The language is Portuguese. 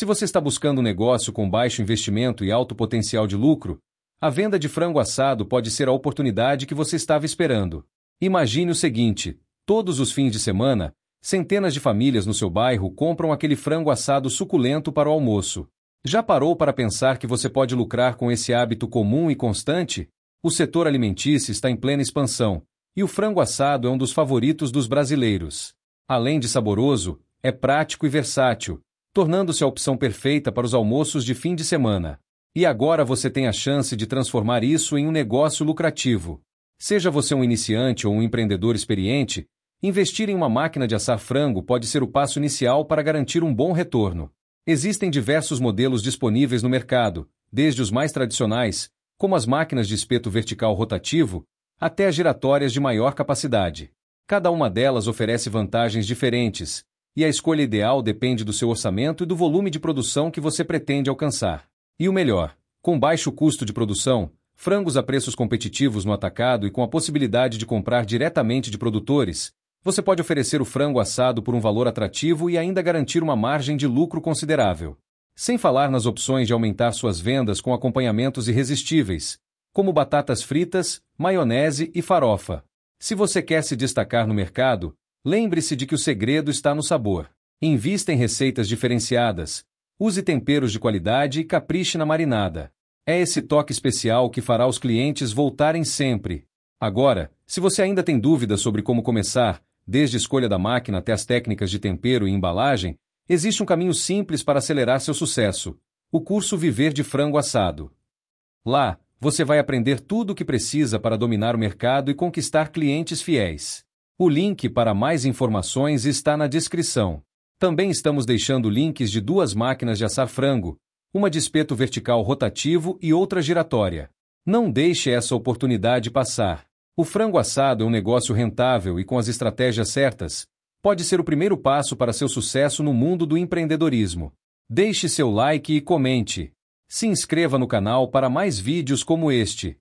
Se você está buscando um negócio com baixo investimento e alto potencial de lucro, a venda de frango assado pode ser a oportunidade que você estava esperando. Imagine o seguinte: todos os fins de semana, centenas de famílias no seu bairro compram aquele frango assado suculento para o almoço. Já parou para pensar que você pode lucrar com esse hábito comum e constante? O setor alimentício está em plena expansão, e o frango assado é um dos favoritos dos brasileiros. Além de saboroso, é prático e versátil, tornando-se a opção perfeita para os almoços de fim de semana. E agora você tem a chance de transformar isso em um negócio lucrativo. Seja você um iniciante ou um empreendedor experiente, investir em uma máquina de assar frango pode ser o passo inicial para garantir um bom retorno. Existem diversos modelos disponíveis no mercado, desde os mais tradicionais, como as máquinas de espeto vertical rotativo, até as giratórias de maior capacidade. Cada uma delas oferece vantagens diferentes, e a escolha ideal depende do seu orçamento e do volume de produção que você pretende alcançar. E o melhor: com baixo custo de produção, frangos a preços competitivos no atacado e com a possibilidade de comprar diretamente de produtores, você pode oferecer o frango assado por um valor atrativo e ainda garantir uma margem de lucro considerável. Sem falar nas opções de aumentar suas vendas com acompanhamentos irresistíveis, como batatas fritas, maionese e farofa. Se você quer se destacar no mercado, Lembre-se de que o segredo está no sabor. Invista em receitas diferenciadas, use temperos de qualidade e capriche na marinada. É esse toque especial que fará os clientes voltarem sempre. Agora, se você ainda tem dúvidas sobre como começar, desde a escolha da máquina até as técnicas de tempero e embalagem, existe um caminho simples para acelerar seu sucesso: o curso Viver de Frango Assado. Lá, você vai aprender tudo o que precisa para dominar o mercado e conquistar clientes fiéis. O link para mais informações está na descrição. Também estamos deixando links de duas máquinas de assar frango, uma de espeto vertical rotativo e outra giratória. Não deixe essa oportunidade passar. O frango assado é um negócio rentável e com as estratégias certas, pode ser o primeiro passo para seu sucesso no mundo do empreendedorismo. Deixe seu like e comente. Se inscreva no canal para mais vídeos como este.